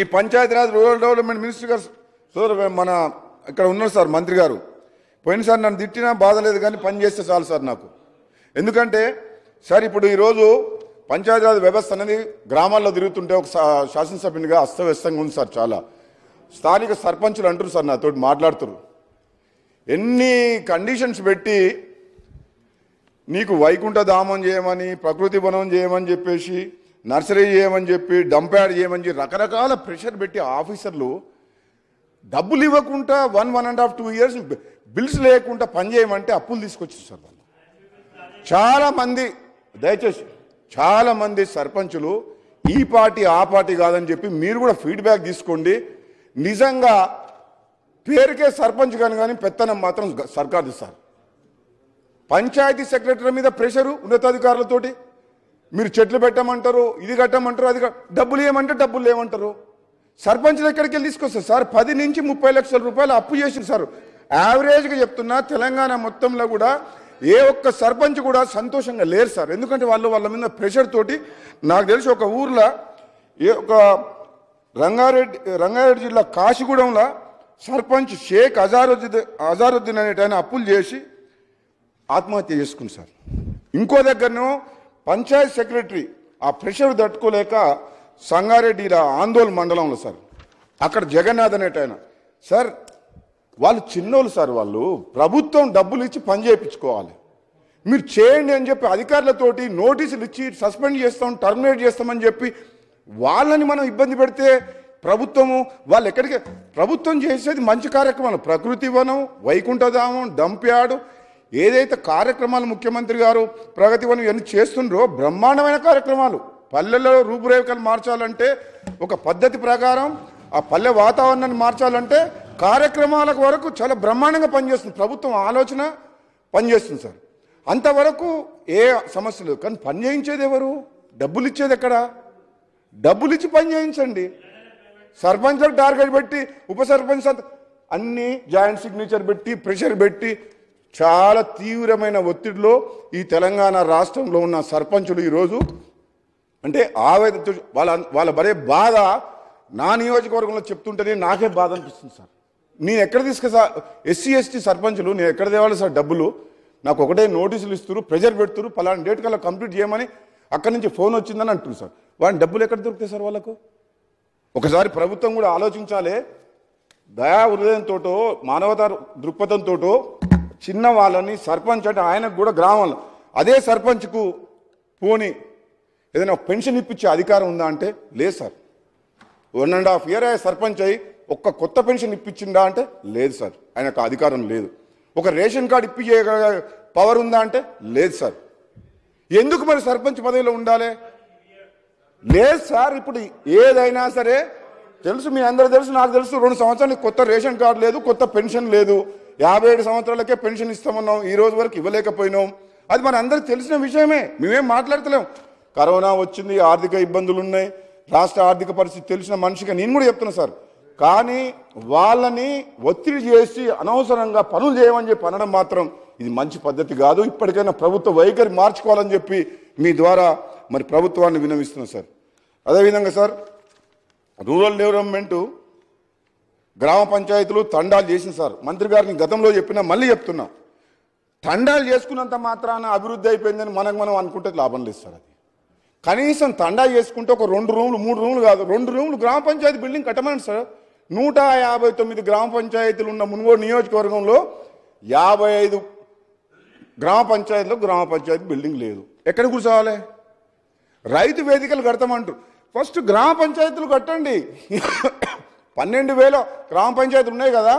ఈ Panchayati Raj rural development minister గారు sir మన ఇక్కడ ఉన్నారు సార్ మంత్రి గారు పోయినసారి నన్ను తిట్టినా బాధ లేదు కానీ పని చేస్తే చాలు సార్ నాకు ఎందుకంటే సార్ ఇప్పుడు ఈరోజు పంచాయతీరాజ్ వ్యవస్థ అనేది గ్రామాల్లో తిరుగుతుంటే ఒక శాసనసభ్యునిగా అస్తవ్యస్తంగా ఉంది సార్ చాలా స్థానిక సర్పంచులు అంటారు సార్ నాతో మాట్లాడుతురు ఎన్ని కండిషన్స్ పెట్టి నీకు వైకుంఠ దామం చేయమని ప్రకృతి వనం చేయమని చెప్పేసి నర్సరీ చేయమని చెప్పి డంప్యాడ్ చేయమని చెప్పి రకరకాల ప్రెషర్ పెట్టి ఆఫీసర్లు డబ్బులు ఇవ్వకుండా one one and half two years bills లేకుండా పని చేయమంటే అప్పులు తీసుకొచ్చారు సార్ వాళ్ళు చాలామంది దయచేసి చాలామంది సర్పంచులు ఈ పార్టీ ఆ పార్టీ కాదని చెప్పి మీరు కూడా ఫీడ్బ్యాక్ తీసుకోండి నిజంగా పేరుకే సర్పంచ్ కానీ కానీ పెత్తనం మాత్రం సర్కారు సార్ పంచాయతీ సెక్రటరీ మీద ప్రెషరు ఉన్నతాధికారులతోటి మీరు చెట్లు పెట్టమంటారు ఇది కట్టమంటారు అది డబ్బులు ఏమంటారు డబ్బులు లేవంటారు సర్పంచ్ దగ్గరికి వెళ్ళి తీసుకొస్తారు సార్ పది నుంచి ముప్పై లక్షల రూపాయలు అప్పు చేసింది సార్ యావరేజ్గా చెప్తున్నా తెలంగాణ మొత్తంలో కూడా ఏ ఒక్క సర్పంచ్ కూడా సంతోషంగా లేరు సార్ ఎందుకంటే వాళ్ళు వాళ్ళ మీద ప్రెషర్ తోటి నాకు తెలిసి ఒక ఊర్లో ఏ ఒక రంగారెడ్డి రంగారెడ్డి జిల్లా కాశీగూడెంలో సర్పంచ్ షేక్ అజారుద్దీన్ అజారుద్దీన్ అనేట అప్పులు చేసి ఆత్మహత్య చేసుకుంది సార్ ఇంకో దగ్గరను పంచాయత్ సెక్రటరీ ఆ ప్రెషర్ తట్టుకోలేక సంగారెడ్డి ఇలా ఆందోళన మండలంలో సార్ అక్కడ జగన్నాథ్ అనేట ఆయన సార్ వాళ్ళు చిన్నోళ్ళు సార్ వాళ్ళు ప్రభుత్వం డబ్బులు ఇచ్చి పని చేయించుకోవాలి మీరు చేయండి అని చెప్పి అధికారులతోటి నోటీసులు ఇచ్చి సస్పెండ్ చేస్తాం టర్మినేట్ చేస్తామని చెప్పి వాళ్ళని మనం ఇబ్బంది పెడితే ప్రభుత్వము వాళ్ళు ఎక్కడికి ప్రభుత్వం చేసేది మంచి కార్యక్రమాలు ప్రకృతి వనం వైకుంఠధామం డంప్యార్డు ఏదైతే కార్యక్రమాలు ముఖ్యమంత్రి గారు ప్రగతి వనం ఇవన్నీ చేస్తుండ్రో బ్రహ్మాండమైన కార్యక్రమాలు పల్లెల్లో రూపురేఖలు మార్చాలంటే ఒక పద్ధతి ప్రకారం ఆ పల్లె వాతావరణాన్ని మార్చాలంటే కార్యక్రమాల వరకు చాలా బ్రహ్మాండంగా పనిచేస్తుంది ప్రభుత్వం ఆలోచన పనిచేస్తుంది సార్ అంతవరకు ఏ సమస్య లేదు కానీ పని చేయించేది ఎవరు డబ్బులు ఇచ్చేది ఎక్కడ డబ్బులు ఇచ్చి పని చేయించండి సర్పంచ్ టార్గెట్ పెట్టి ఉప సర్పంచ్ అన్ని జాయింట్ సిగ్నేచర్ పెట్టి ప్రెషర్ పెట్టి చాలా తీవ్రమైన ఒత్తిడిలో ఈ తెలంగాణ రాష్ట్రంలో ఉన్న సర్పంచులు ఈరోజు అంటే ఆవేదన వాళ్ళ వాళ్ళ భరే బాధ నా నియోజకవర్గంలో చెప్తుంటేనే నాకే బాధ అనిపిస్తుంది సార్ నేను ఎక్కడ తీసుకు సార్ ఎస్సీ ఎస్టీ సర్పంచులు నేను ఎక్కడ తేవాలి సార్ డబ్బులు నాకు ఒకటే నోటీసులు ఇస్తారు ప్రెజర్ పెడుతురు పలానా డేట్ కల్లా కంప్లీట్ చేయమని అక్కడి నుంచి ఫోన్ వచ్చిందని అంటున్నారు సార్ వాళ్ళని డబ్బులు ఎక్కడ దొరుకుతాయి సార్ వాళ్ళకు ఒకసారి ప్రభుత్వం కూడా ఆలోచించాలి దయా హృదయంతో మానవతా దృక్పథంతో చిన్న వాళ్ళని సర్పంచ్ అంటే ఆయనకు కూడా గ్రామంలో అదే సర్పంచ్కు పోని ఏదైనా పెన్షన్ ఇప్పించే అధికారం ఉందా అంటే లేదు sir one and half year అయ్యే సర్పంచ్ అయ్యి ఒక్క కొత్త పెన్షన్ ఇప్పించిందా అంటే లేదు సార్ ఆయనకు అధికారం లేదు ఒక రేషన్ కార్డు ఇప్పించే పవర్ ఉందా అంటే లేదు సార్ ఎందుకు మరి సర్పంచ్ పదవిలో ఉండాలి లేదు సార్ ఇప్పుడు ఏదైనా సరే తెలుసు మీ అందరూ తెలుసు నాకు తెలుసు రెండు సంవత్సరాలు కొత్త రేషన్ కార్డు లేదు కొత్త పెన్షన్ లేదు యాభై ఏడు సంవత్సరాలకే పెన్షన్ ఇస్తామన్నాం ఈ రోజు వరకు ఇవ్వలేకపోయినాం అది మన అందరికి తెలిసిన విషయమే మేమేం మాట్లాడతలేం కరోనా వచ్చింది ఆర్థిక ఇబ్బందులు ఉన్నాయి రాష్ట్ర ఆర్థిక పరిస్థితి తెలిసిన మనిషిగా నేను కూడా చెప్తున్నా సార్ కానీ వాళ్ళని ఒత్తిడి చేసి అనవసరంగా పనులు చేయమని చెప్పి అనడం మాత్రం ఇది మంచి పద్ధతి కాదు ఇప్పటికైనా ప్రభుత్వ వైఖరి మార్చుకోవాలని చెప్పి మీ ద్వారా మరి ప్రభుత్వాన్ని వినవిస్తున్నాం సార్ అదేవిధంగా సార్ రూరల్ డెవలప్మెంటు గ్రామ పంచాయతీలు తండాలు చేసిన సార్ మంత్రి గారిని గతంలో చెప్పినా మళ్ళీ చెప్తున్నా తండాలు చేసుకున్నంత మాత్రాన అభివృద్ధి అయిపోయిందని మనకు మనం అనుకుంటే లాభం లేదు సార్ అది కనీసం తండా చేసుకుంటే ఒక రెండు రూములు మూడు రూములు కాదు రెండు రూములు గ్రామ పంచాయతీ బిల్డింగ్ కట్టమని సార్ నూట యాభై తొమ్మిది గ్రామ పంచాయతీలు ఉన్న మునుగోడు నియోజకవర్గంలో యాభై ఐదు గ్రామ పంచాయతీలో గ్రామ పంచాయతీ బిల్డింగ్ లేదు ఎక్కడ కూర్చోవాలి రైతు వేదికలు కడతామంటారు ఫస్ట్ గ్రామ పంచాయతీలు కట్టండి పన్నెండు వేల గ్రామ పంచాయతీలు ఉన్నాయి కదా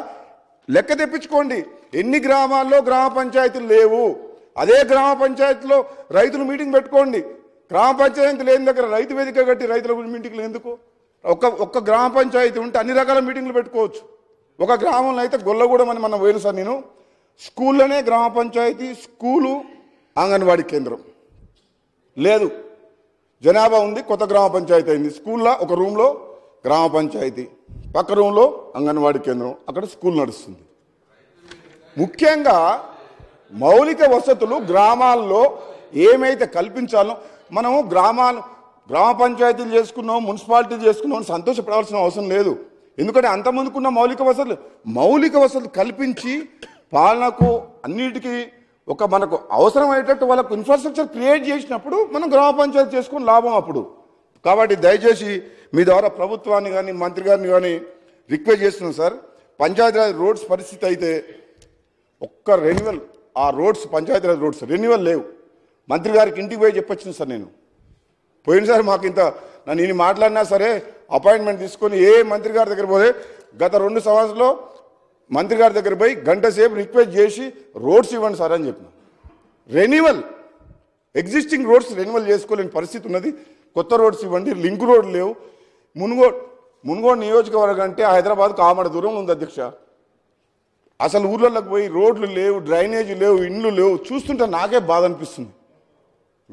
లెక్క తెప్పించుకోండి ఎన్ని గ్రామాల్లో గ్రామ పంచాయతీలు లేవు అదే గ్రామ పంచాయతీలో రైతులు మీటింగ్ పెట్టుకోండి గ్రామ పంచాయతీ లేని దగ్గర రైతు వేదిక కట్టి రైతుల మీటింగ్లు ఎందుకు ఒక ఒక్క గ్రామ పంచాయతీ ఉంటే అన్ని రకాల మీటింగ్లు పెట్టుకోవచ్చు ఒక గ్రామంలో అయితే గొల్లగూడెం అని మనం వేరు సార్ నేను స్కూల్లోనే గ్రామ పంచాయతీ స్కూలు అంగన్వాడీ కేంద్రం లేదు జనాభా ఉంది కొత్త గ్రామ పంచాయతీ అయింది స్కూల్లో ఒక రూమ్లో గ్రామ పంచాయతీ పక్క రూమ్లో అంగన్వాడీ కేంద్రం అక్కడ స్కూల్ నడుస్తుంది ముఖ్యంగా మౌలిక వసతులు గ్రామాల్లో ఏమైతే కల్పించాలో మనము గ్రామాలు గ్రామ పంచాయతీలు చేసుకున్నాం మున్సిపాలిటీలు చేసుకున్నాం సంతోషపడాల్సిన అవసరం లేదు ఎందుకంటే అంతమందుకున్న మౌలిక వసతులు మౌలిక వసతులు కల్పించి పాలనకు అన్నిటికీ ఒక మనకు అవసరమయ్యేటట్టు వాళ్ళకు ఇన్ఫ్రాస్ట్రక్చర్ క్రియేట్ చేసినప్పుడు మనం గ్రామ పంచాయతీ చేసుకుని లాభం అప్పుడు కాబట్టి దయచేసి మీ ద్వారా ప్రభుత్వాన్ని కానీ మంత్రి గారిని కానీ రిక్వెస్ట్ చేస్తున్నాం సార్ పంచాయతీరాజ్ రోడ్స్ పరిస్థితి అయితే ఒక్క రెన్యువల్ ఆ రోడ్స్ పంచాయతీరాజ్ రోడ్స్ రెన్యువల్ లేవు మంత్రి గారికి ఇంటికి పోయి చెప్పొచ్చింది సార్ నేను పోయినసారి మాకు ఇంత నన్ను నేను మాట్లాడినా సరే అపాయింట్మెంట్ తీసుకొని ఏ మంత్రి గారి దగ్గర పోతే గత రెండు సంవత్సరంలో మంత్రి గారి దగ్గర పోయి గంట సేపు రిక్వెస్ట్ చేసి రోడ్స్ ఇవ్వండి సార్ అని చెప్పిన రెన్యువల్ ఎగ్జిస్టింగ్ రోడ్స్ రెన్యువల్ చేసుకోలేని పరిస్థితి ఉన్నది కొత్త రోడ్స్ ఇవ్వండి లింక్ రోడ్లు లేవు మునుగో మునుగోడు నియోజకవర్గం అంటే హైదరాబాద్ కామడ దూరం ఉంది అధ్యక్ష అసలు ఊర్లలోకి పోయి రోడ్లు లేవు డ్రైనేజ్ లేవు ఇండ్లు లేవు చూస్తుంటే నాకే బాధ అనిపిస్తుంది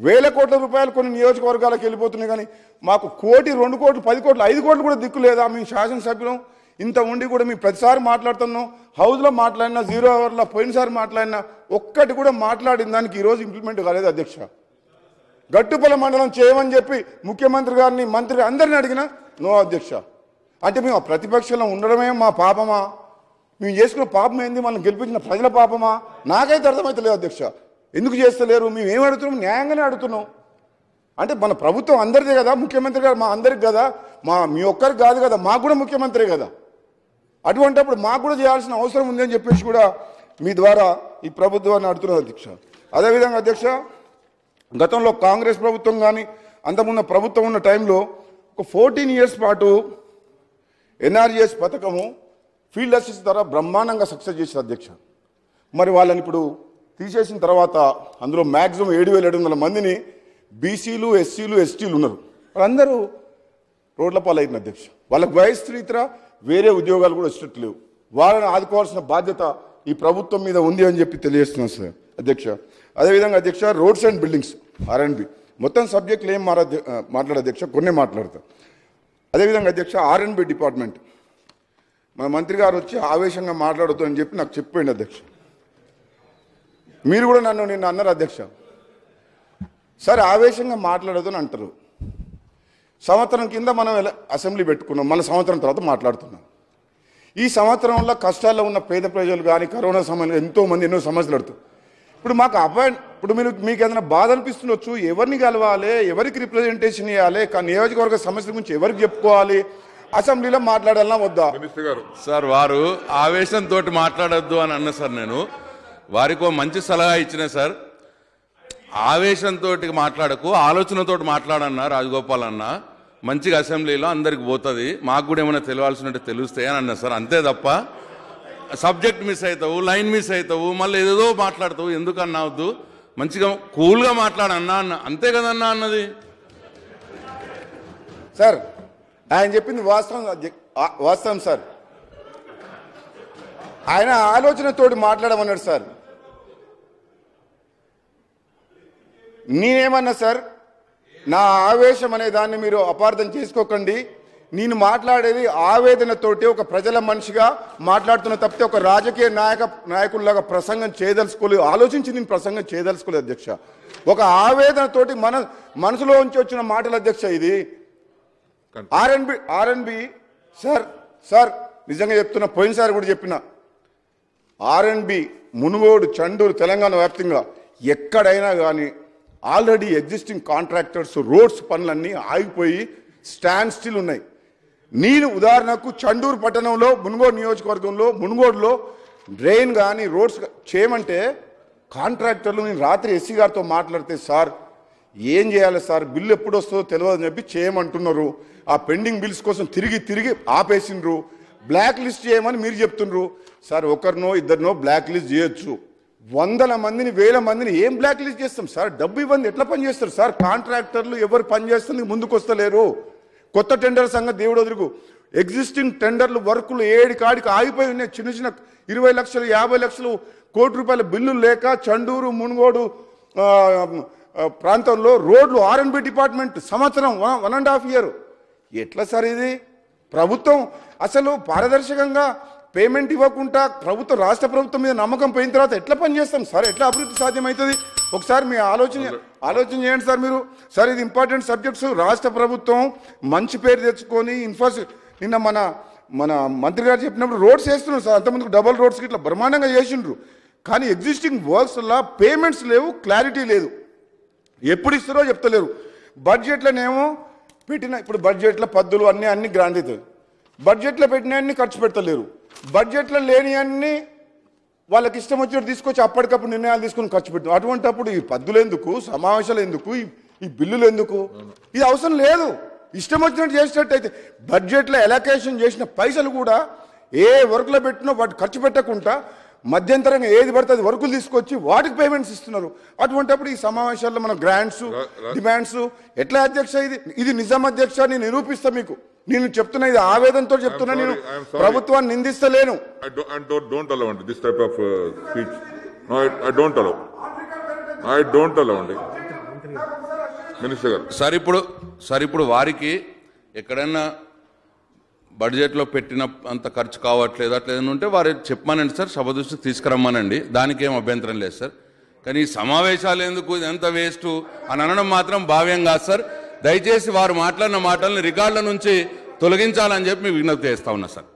వేల కోట్ల రూపాయలు కొన్ని నియోజకవర్గాలకు వెళ్ళిపోతున్నాయి కానీ మాకు కోటి రెండు కోట్లు పది కోట్లు ఐదు కోట్లు కూడా దిక్కు లేదా మేము శాసనసభ్యులం ఇంత ఉండి కూడా మేము ప్రతిసారి మాట్లాడుతున్నాం హౌస్లో మాట్లాడినా జీరో అవర్లో పోయినసారి మాట్లాడినా ఒక్కటి కూడా మాట్లాడిన దానికి ఈరోజు ఇంప్లిమెంట్ కాలేదు అధ్యక్ష గట్టుపల మండలం చేయమని చెప్పి ముఖ్యమంత్రి గారిని మంత్రి అందరిని అడిగిన నో అధ్యక్ష అంటే మేము ప్రతిపక్షంలో ఉండడమే మా పాపమా మేము చేసుకున్న పాపం ఏంది మనం గెలిపించిన ప్రజల పాపమా నాకైతే అర్థమవుతలేదు అధ్యక్ష ఎందుకు చేస్తలేరు మేము ఏమి అడుగుతున్నాం న్యాయంగానే అడుగుతున్నాం అంటే మన ప్రభుత్వం అందరిదే కదా ముఖ్యమంత్రి గారు మా అందరికి కదా మా మీ ఒక్కరికి కాదు కదా మాకు కూడా ముఖ్యమంత్రి కదా అప్పుడు మాకు కూడా చేయాల్సిన అవసరం ఉందని చెప్పేసి కూడా మీ ద్వారా ఈ ప్రభుత్వాన్ని అడుగుతున్నారు అధ్యక్ష అదేవిధంగా అధ్యక్ష గతంలో కాంగ్రెస్ ప్రభుత్వం కానీ అంతకున్న ప్రభుత్వం ఉన్న టైంలో ఒక ఫోర్టీన్ ఇయర్స్ పాటు ఎన్ఆర్ఎస్ పథకము ఫీల్డ్ అసిస్ ద్వారా బ్రహ్మాండంగా సక్సెస్ చేసిన అధ్యక్ష మరి వాళ్ళని ఇప్పుడు తీసేసిన తర్వాత అందులో మ్యాక్సిమం ఏడు వేల ఏడు వందల మందిని బీసీలు ఎస్సీలు ఎస్టీలు ఉన్నారు వాళ్ళందరూ రోడ్ల పాలైన అధ్యక్ష వాళ్ళకు వయస్సు రీతిలో వేరే ఉద్యోగాలు కూడా వచ్చేటట్టు లేవు వాళ్ళని ఆదుకోవాల్సిన బాధ్యత ఈ ప్రభుత్వం మీద ఉంది అని చెప్పి తెలియజేస్తున్నాం సార్ అధ్యక్ష అదేవిధంగా అధ్యక్ష రోడ్స్ అండ్ బిల్డింగ్స్ ఆర్ఎండ్బి మొత్తం సబ్జెక్టులు ఏం మారా మాట్లాడే అధ్యక్ష కొన్ని మాట్లాడతాం అదేవిధంగా అధ్యక్ష ఆర్ఎండ్బి డిపార్ట్మెంట్ మన మంత్రి గారు వచ్చి ఆవేశంగా మాట్లాడుతూ అని చెప్పి నాకు చెప్పండి అధ్యక్ష మీరు కూడా నన్ను నిన్న అన్నారు అధ్యక్ష సరే ఆవేశంగా మాట్లాడదు అని అంటారు సంవత్సరం కింద మనం అసెంబ్లీ పెట్టుకున్నాం మన సంవత్సరం తర్వాత మాట్లాడుతున్నాం ఈ సంవత్సరంలో కష్టాల్లో ఉన్న పేద ప్రజలు కానీ కరోనా సమయంలో ఎంతోమంది ఎన్నో సమస్యలు పడుతుంది ఇప్పుడు మాకు అపాయింట్ ఇప్పుడు మీరు మీకు ఏదైనా బాధ అనిపిస్తుండొచ్చు ఎవరిని కలవాలి ఎవరికి రిప్రజెంటేషన్ ఇవ్వాలి నియోజకవర్గ సమస్యల గురించి ఎవరికి చెప్పుకోవాలి అసెంబ్లీలో మాట్లాడాలన్నా వద్దా సార్ వారు ఆవేశంతో మాట్లాడద్దు అని అన్న సార్ నేను వారికి మంచి సలహా ఇచ్చిన సార్ ఆవేశంతో మాట్లాడకు ఆలోచనతో మాట్లాడన్నా రాజగోపాల్ అన్న మంచిగా అసెంబ్లీలో అందరికి పోతుంది మాకు కూడా ఏమైనా తెలియాల్సినట్టు తెలుస్తాయి అని అన్నా సార్ అంతే తప్ప సబ్జెక్ట్ మిస్ అవుతావు లైన్ మిస్ అవుతావు మళ్ళీ ఏదేదో మాట్లాడతావు ఎందుకు వద్దు మంచిగా కూల్గా మాట్లాడన్నా అన్న అంతే కదన్నా అన్నది సార్ ఆయన చెప్పింది వాస్తవం వాస్తవం సార్ ఆయన ఆలోచనతోటి మాట్లాడమన్నాడు సార్ నేనేమన్నా సార్ నా ఆవేశం అనే దాన్ని మీరు అపార్థం చేసుకోకండి నేను మాట్లాడేది ఆవేదనతోటి ఒక ప్రజల మనిషిగా మాట్లాడుతున్న తప్పితే ఒక రాజకీయ నాయక నాయకుల్లాగా ప్రసంగం చేయదలుచుకోలేదు ఆలోచించి నేను ప్రసంగం చేయదలుచుకోలేదు అధ్యక్ష ఒక ఆవేదనతోటి మన మనసులో ఉంచి వచ్చిన మాటలు అధ్యక్ష ఇది ఆర్ఎన్బి ఆర్ఎన్బి సార్ సార్ నిజంగా చెప్తున్నా పోయినసారి కూడా చెప్పిన ఆర్ఎన్బి మునుగోడు చండూరు తెలంగాణ వ్యాప్తంగా ఎక్కడైనా కానీ ఆల్రెడీ ఎగ్జిస్టింగ్ కాంట్రాక్టర్స్ రోడ్స్ పనులన్నీ ఆగిపోయి స్టాండ్ స్టిల్ ఉన్నాయి నేను ఉదాహరణకు చండూరు పట్టణంలో మునుగోడు నియోజకవర్గంలో మునుగోడులో డ్రైన్ కానీ రోడ్స్ చేయమంటే కాంట్రాక్టర్లు నేను రాత్రి ఎస్సీ గారితో మాట్లాడితే సార్ ఏం చేయాలి సార్ బిల్లు ఎప్పుడు వస్తుందో తెలియదు అని చెప్పి చేయమంటున్నారు ఆ పెండింగ్ బిల్స్ కోసం తిరిగి తిరిగి ఆపేసిండ్రు బ్లాక్ లిస్ట్ చేయమని మీరు చెప్తుండ్రు సార్ ఒకరినో ఇద్దరినో బ్లాక్ లిస్ట్ చేయొచ్చు వందల మందిని వేల మందిని ఏం బ్లాక్ లిస్ట్ చేస్తాం సార్ డబ్బు ఇవ్వండి ఎట్లా పనిచేస్తారు సార్ కాంట్రాక్టర్లు ఎవరు పనిచేస్తుంది ముందుకు వస్తలేరు కొత్త టెండర్ సంఘం దేవుడు వదులుకు ఎగ్జిస్టింగ్ టెండర్లు వర్కులు ఏడు కాడికి ఆగిపోయి ఉన్నాయి చిన్న చిన్న ఇరవై లక్షలు యాభై లక్షలు కోటి రూపాయల బిల్లులు లేక చండూరు మునుగోడు ప్రాంతంలో రోడ్లు బి డిపార్ట్మెంట్ సంవత్సరం వన్ అండ్ హాఫ్ ఇయర్ ఎట్లా సార్ ఇది ప్రభుత్వం అసలు పారదర్శకంగా పేమెంట్ ఇవ్వకుండా ప్రభుత్వం రాష్ట్ర ప్రభుత్వం మీద నమ్మకం పోయిన తర్వాత ఎట్లా పనిచేస్తాం సార్ ఎట్లా అభివృద్ధి సాధ్యమవుతుంది ఒకసారి మీ ఆలోచన ఆలోచన చేయండి సార్ మీరు సార్ ఇది ఇంపార్టెంట్ సబ్జెక్ట్స్ రాష్ట్ర ప్రభుత్వం మంచి పేరు తెచ్చుకొని ఇన్ఫ్రాస్ట్రక్చర్ నిన్న మన మన మంత్రి గారు చెప్పినప్పుడు రోడ్స్ వేస్తున్నారు సార్ అంతమందికి డబల్ రోడ్స్ ఇట్లా బ్రహ్మాండంగా చేసిండ్రు కానీ ఎగ్జిస్టింగ్ వర్క్స్లో పేమెంట్స్ లేవు క్లారిటీ లేదు ఎప్పుడు ఇస్తారో చెప్తలేరు బడ్జెట్లనేమో పెట్టిన ఇప్పుడు బడ్జెట్లో పద్దులు అన్నీ అన్ని గ్రాంట్ అవుతాయి బడ్జెట్లో పెట్టిన అన్ని ఖర్చు పెడతలేరు బడ్జెట్లో లేని అన్ని వాళ్ళకి ఇష్టం వచ్చినట్టు తీసుకొచ్చి అప్పటికప్పుడు నిర్ణయాలు తీసుకుని ఖర్చు పెట్టాం అటువంటప్పుడు ఈ పద్దులు ఎందుకు సమావేశాలు ఎందుకు ఈ బిల్లులు ఎందుకు ఇది అవసరం లేదు ఇష్టం వచ్చినట్టు అయితే బడ్జెట్లో ఎలకేషన్ చేసిన పైసలు కూడా ఏ వర్కులో పెట్టినా వాటి ఖర్చు పెట్టకుండా మధ్యంతరంగా ఏది పడుతుంది వర్కులు తీసుకొచ్చి వాటికి పేమెంట్స్ ఇస్తున్నారు అటువంటిప్పుడు ఈ సమావేశాల్లో మన గ్రాంట్స్ డిమాండ్స్ ఎట్లా అధ్యక్ష ఇది ఇది నిజం అధ్యక్ష నేను నిరూపిస్తా మీకు నేను చెప్తున్నా ఇది ఆవేదనతో చెప్తున్నా నేను ప్రభుత్వాన్ని నిందిస్తలేను don't this type of I I అండి సార్ ఇప్పుడు సార్ ఇప్పుడు వారికి ఎక్కడైనా బడ్జెట్లో పెట్టిన అంత ఖర్చు కావట్లేదు అట్లేదని ఉంటే వారు చెప్పమానండి సార్ సభ దృష్టికి తీసుకురమ్మానండి దానికేం అభ్యంతరం లేదు సార్ కానీ ఈ సమావేశాలు ఎందుకు ఎంత వేస్ట్ అని అనడం మాత్రం భావ్యం కాదు సార్ దయచేసి వారు మాట్లాడిన మాటలను రికార్డుల నుంచి తొలగించాలని చెప్పి మీకు విజ్ఞప్తి చేస్తా ఉన్నా సార్